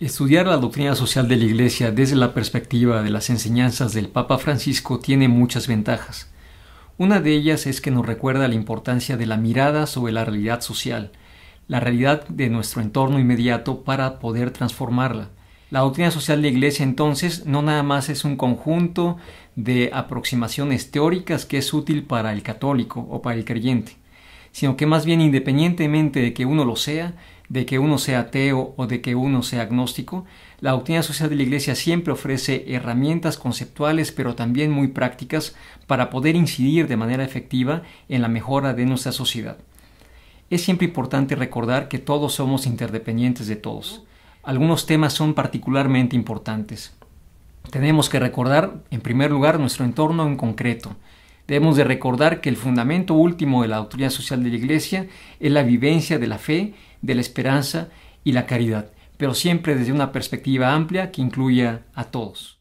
Estudiar la doctrina social de la Iglesia desde la perspectiva de las enseñanzas del Papa Francisco tiene muchas ventajas. Una de ellas es que nos recuerda la importancia de la mirada sobre la realidad social, la realidad de nuestro entorno inmediato para poder transformarla. La doctrina social de la Iglesia entonces no nada más es un conjunto de aproximaciones teóricas que es útil para el católico o para el creyente, sino que más bien independientemente de que uno lo sea, de que uno sea ateo o de que uno sea agnóstico, la doctrina social de la Iglesia siempre ofrece herramientas conceptuales, pero también muy prácticas, para poder incidir de manera efectiva en la mejora de nuestra sociedad. Es siempre importante recordar que todos somos interdependientes de todos. Algunos temas son particularmente importantes. Tenemos que recordar, en primer lugar, nuestro entorno en concreto, Debemos de recordar que el fundamento último de la autoridad social de la Iglesia es la vivencia de la fe, de la esperanza y la caridad, pero siempre desde una perspectiva amplia que incluya a todos.